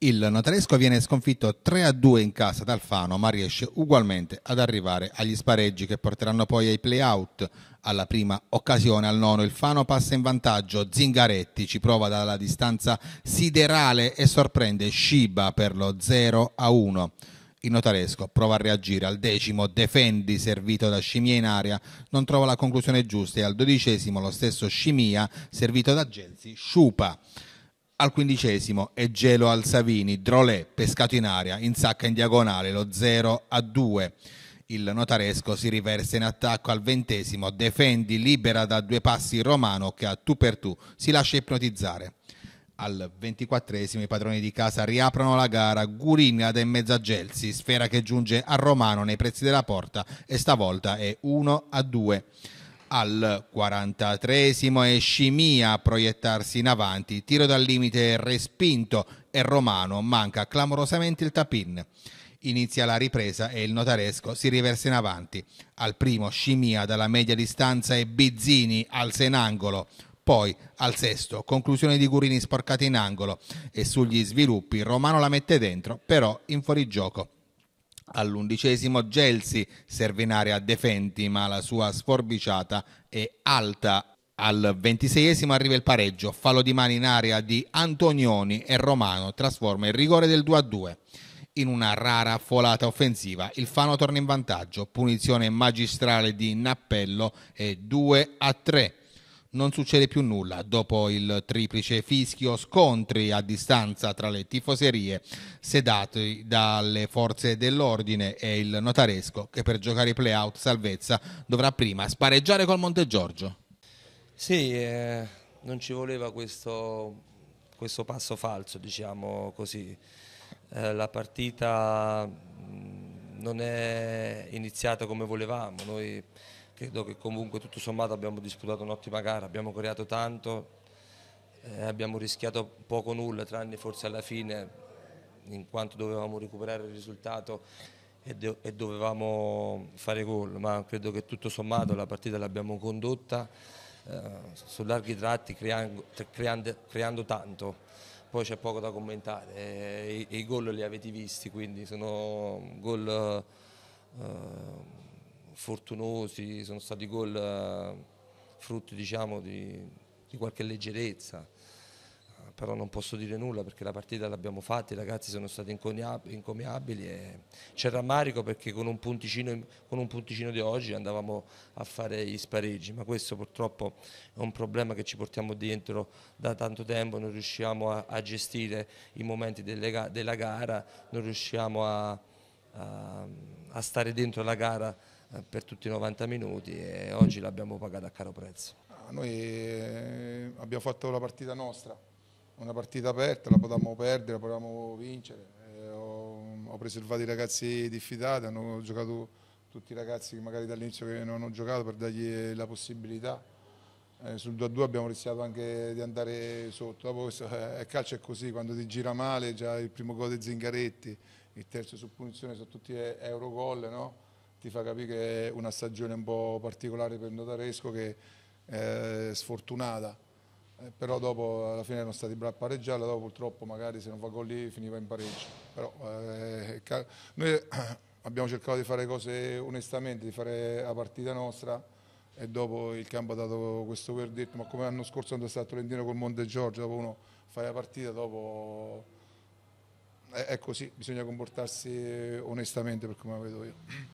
Il Notaresco viene sconfitto 3-2 in casa dal Fano, ma riesce ugualmente ad arrivare agli spareggi che porteranno poi ai play-out. Alla prima occasione, al nono, il Fano passa in vantaggio, Zingaretti ci prova dalla distanza siderale e sorprende Shiba per lo 0-1. Il notaresco prova a reagire al decimo, Defendi servito da Scimia in aria, non trova la conclusione giusta e al dodicesimo lo stesso Scimia servito da Gelsi sciupa. Al quindicesimo è gelo al Savini, Drolè pescato in aria, in sacca in diagonale, lo 0 a 2. Il notaresco si riversa in attacco al ventesimo, Defendi libera da due passi Romano che a tu per tu si lascia ipnotizzare. Al ventiquattresimo i padroni di casa riaprono la gara, Gurini ad in mezzo a Gelsi, sfera che giunge a Romano nei prezzi della porta e stavolta è 1 a 2. Al 43esimo è Scimia a proiettarsi in avanti, tiro dal limite respinto e Romano manca clamorosamente il tapin. Inizia la ripresa e il notaresco si riversa in avanti. Al primo Scimia dalla media distanza e Bizzini alza in angolo. Poi al sesto, conclusione di Gurini sporcata in angolo e sugli sviluppi Romano la mette dentro, però in fuorigioco All'undicesimo Gelsi serve in area defenti, ma la sua sforbiciata è alta. Al ventiseiesimo arriva il pareggio, fallo di mani in area di Antonioni e Romano trasforma il rigore del 2 a 2. In una rara folata offensiva, il Fano torna in vantaggio, punizione magistrale di Nappello e 2 a 3 non succede più nulla dopo il triplice fischio scontri a distanza tra le tifoserie sedate dalle forze dell'ordine e il notaresco che per giocare i playout salvezza dovrà prima spareggiare col Monte Giorgio. Sì, eh, non ci voleva questo, questo, passo falso, diciamo così. Eh, la partita mm, non è iniziata come volevamo, noi credo che comunque tutto sommato abbiamo disputato un'ottima gara, abbiamo creato tanto, eh, abbiamo rischiato poco nulla, tranne forse alla fine in quanto dovevamo recuperare il risultato e, do e dovevamo fare gol, ma credo che tutto sommato la partita l'abbiamo condotta eh, su larghi tratti creando, creando, creando tanto. Poi c'è poco da commentare, e, eh, e i, gol li avete visti, quindi sono gol eh, fortunosi, sono stati gol eh, frutto diciamo, di, di, qualche leggerezza, eh, però non posso dire nulla perché la partita l'abbiamo fatta, i ragazzi sono stati incomiabili e c'è rammarico perché con un, punticino, con un punticino di oggi andavamo a fare gli spareggi, ma questo purtroppo è un problema che ci portiamo dentro da tanto tempo, non riusciamo a, a gestire i momenti delle, della gara, non riusciamo a, a, a stare dentro la gara eh, per tutti i 90 minuti e oggi l'abbiamo pagata a caro prezzo. Ah, noi eh, abbiamo fatto la partita nostra, una partita aperta, la potevamo perdere, la potevamo vincere, eh, ho, preservato i ragazzi diffidati, hanno giocato tutti i ragazzi che magari dall'inizio non hanno giocato per dargli la possibilità. sul 2-2 abbiamo rischiato anche di andare sotto, dopo questo, eh, il calcio è così, quando ti gira male, già il primo gol di Zingaretti, il terzo su punizione sono tutti Eurogol, no? ti fa capire che è una stagione un po' particolare per il notaresco che è sfortunata eh, però dopo alla fine erano stati bravi a pareggiare dopo purtroppo magari se non fa gol lì finiva in pareggio però eh, noi abbiamo cercato di fare cose onestamente di fare la partita nostra e dopo il campo ha dato questo verdetto ma come l'anno scorso quando è stato Trentino col Monte Giorgio dopo uno fa la partita dopo eh, è così, bisogna comportarsi onestamente per come la vedo io.